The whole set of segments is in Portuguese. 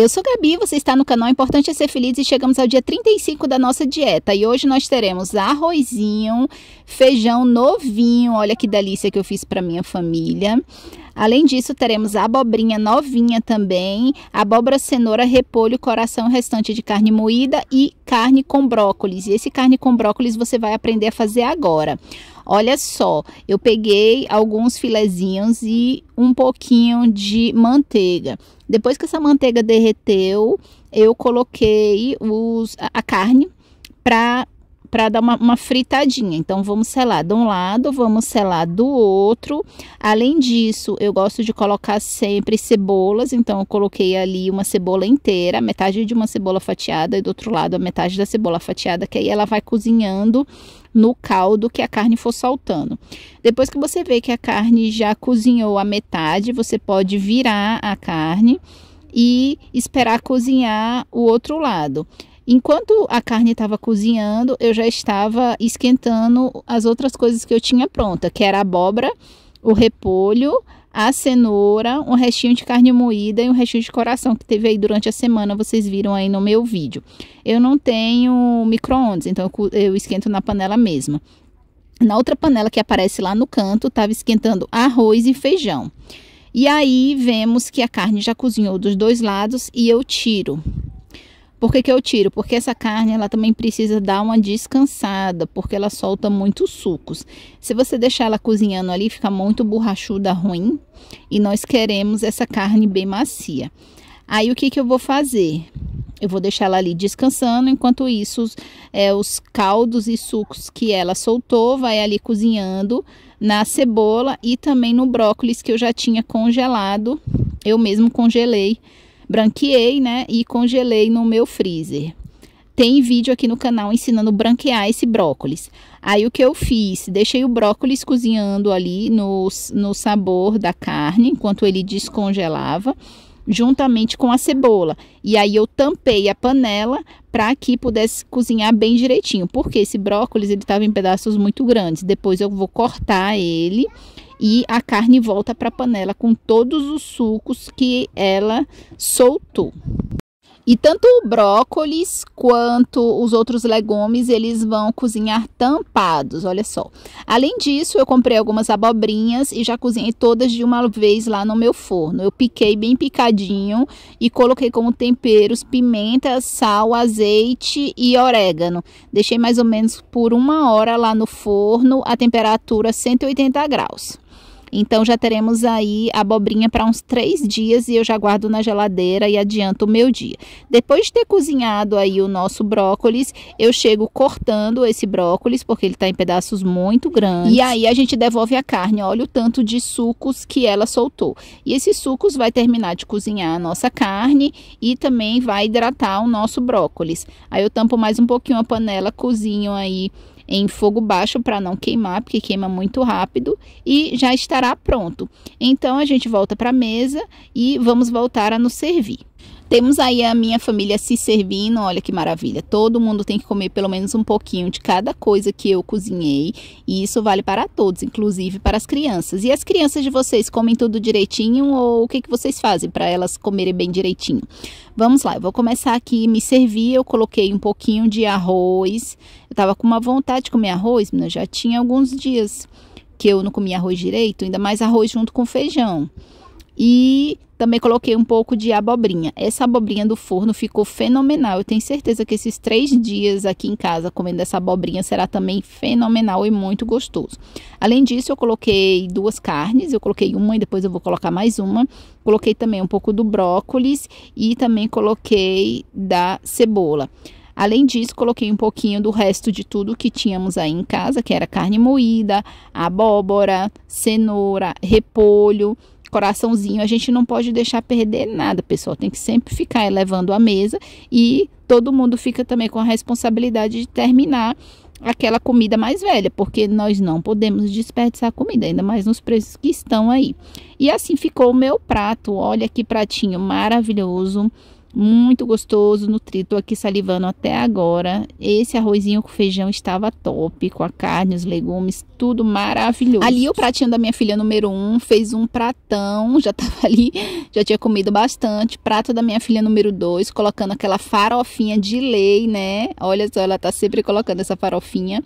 Eu sou Gabi, você está no canal Importante é Ser Feliz e chegamos ao dia 35 da nossa dieta. E hoje nós teremos arrozinho, feijão novinho, olha que delícia que eu fiz para minha família. Além disso, teremos abobrinha novinha também, abóbora, cenoura, repolho, coração restante de carne moída e carne com brócolis. E esse carne com brócolis você vai aprender a fazer agora. Olha só, eu peguei alguns filezinhos e um pouquinho de manteiga. Depois que essa manteiga derreteu, eu coloquei os, a, a carne para para dar uma, uma, fritadinha. Então, vamos selar de um lado, vamos selar do outro. Além disso, eu gosto de colocar sempre cebolas. Então, eu coloquei ali uma cebola inteira, metade de uma cebola fatiada e do outro lado a metade da cebola fatiada, que aí ela vai cozinhando no caldo que a carne for saltando. Depois que você vê que a carne já cozinhou a metade, você pode virar a carne e esperar cozinhar o outro lado. Enquanto a carne estava cozinhando, eu já estava esquentando as outras coisas que eu tinha pronta, que era a abóbora, o repolho, a cenoura, um restinho de carne moída e um restinho de coração que teve aí durante a semana, vocês viram aí no meu vídeo. Eu não tenho micro-ondas, então eu esquento na panela mesmo. Na outra panela que aparece lá no canto, estava esquentando arroz e feijão. E aí vemos que a carne já cozinhou dos dois lados e eu tiro. Por que, que eu tiro? Porque essa carne ela também precisa dar uma descansada, porque ela solta muitos sucos. Se você deixar ela cozinhando ali, fica muito borrachuda, ruim, e nós queremos essa carne bem macia. Aí o que, que eu vou fazer? Eu vou deixar ela ali descansando, enquanto isso, os, é, os caldos e sucos que ela soltou vai ali cozinhando na cebola e também no brócolis que eu já tinha congelado. Eu mesmo congelei Branqueei, né? E congelei no meu freezer. Tem vídeo aqui no canal ensinando branquear esse brócolis. Aí o que eu fiz? Deixei o brócolis cozinhando ali no, no sabor da carne, enquanto ele descongelava, juntamente com a cebola. E aí eu tampei a panela para que pudesse cozinhar bem direitinho, porque esse brócolis ele estava em pedaços muito grandes. Depois eu vou cortar ele e a carne volta para a panela com todos os sucos que ela soltou. E tanto o brócolis quanto os outros legumes, eles vão cozinhar tampados, olha só. Além disso, eu comprei algumas abobrinhas e já cozinhei todas de uma vez lá no meu forno. Eu piquei bem picadinho e coloquei como temperos pimenta, sal, azeite e orégano. Deixei mais ou menos por uma hora lá no forno a temperatura 180 graus. Então já teremos aí abobrinha para uns três dias e eu já guardo na geladeira e adianto o meu dia. Depois de ter cozinhado aí o nosso brócolis, eu chego cortando esse brócolis, porque ele está em pedaços muito grandes. E aí a gente devolve a carne. Olha o tanto de sucos que ela soltou. E esses sucos vai terminar de cozinhar a nossa carne e também vai hidratar o nosso brócolis. Aí eu tampo mais um pouquinho a panela, cozinho aí em fogo baixo para não queimar, porque queima muito rápido e já estará pronto. Então a gente volta para a mesa e vamos voltar a nos servir. Temos aí a minha família se servindo, olha que maravilha. Todo mundo tem que comer pelo menos um pouquinho de cada coisa que eu cozinhei, e isso vale para todos, inclusive para as crianças. E as crianças de vocês comem tudo direitinho ou o que que vocês fazem para elas comerem bem direitinho? Vamos lá, eu vou começar aqui me servir. Eu coloquei um pouquinho de arroz. Eu tava com uma vontade de comer arroz, mas já tinha alguns dias que eu não comia arroz direito, ainda mais arroz junto com feijão. E também coloquei um pouco de abobrinha. Essa abobrinha do forno ficou fenomenal. Eu tenho certeza que esses três dias aqui em casa comendo essa abobrinha será também fenomenal e muito gostoso. Além disso, eu coloquei duas carnes. Eu coloquei uma e depois eu vou colocar mais uma. Coloquei também um pouco do brócolis e também coloquei da cebola. Além disso, coloquei um pouquinho do resto de tudo que tínhamos aí em casa, que era carne moída, abóbora, cenoura, repolho coraçãozinho, a gente não pode deixar perder nada, pessoal. Tem que sempre ficar elevando a mesa e todo mundo fica também com a responsabilidade de terminar aquela comida mais velha, porque nós não podemos desperdiçar comida, ainda mais nos preços que estão aí. E assim ficou o meu prato. Olha que pratinho maravilhoso muito gostoso, nutrido, tô aqui salivando até agora. Esse arrozinho com feijão estava top, com a carne, os legumes, tudo maravilhoso. Ali o pratinho da minha filha número um fez um pratão, já tava ali, já tinha comido bastante. Prato da minha filha número dois, colocando aquela farofinha de lei, né? Olha só, ela tá sempre colocando essa farofinha.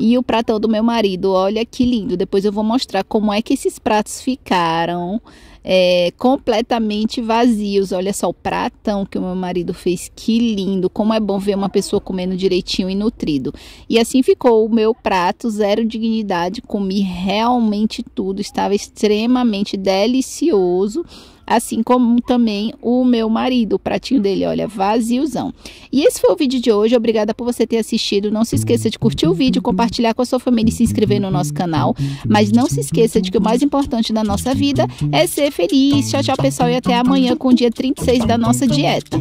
E o pratão do meu marido, olha que lindo. Depois eu vou mostrar como é que esses pratos ficaram é, completamente vazios. Olha só o pratão que o meu marido fez, que lindo! Como é bom ver uma pessoa comendo direitinho e nutrido. E assim ficou o meu prato, zero dignidade, comi realmente tudo, estava extremamente delicioso assim como também o meu marido, o pratinho dele, olha, vaziozão. E esse foi o vídeo de hoje, obrigada por você ter assistido, não se esqueça de curtir o vídeo, compartilhar com a sua família e se inscrever no nosso canal, mas não se esqueça de que o mais importante da nossa vida é ser feliz. Tchau, tchau, pessoal, e até amanhã com o dia 36 da nossa dieta.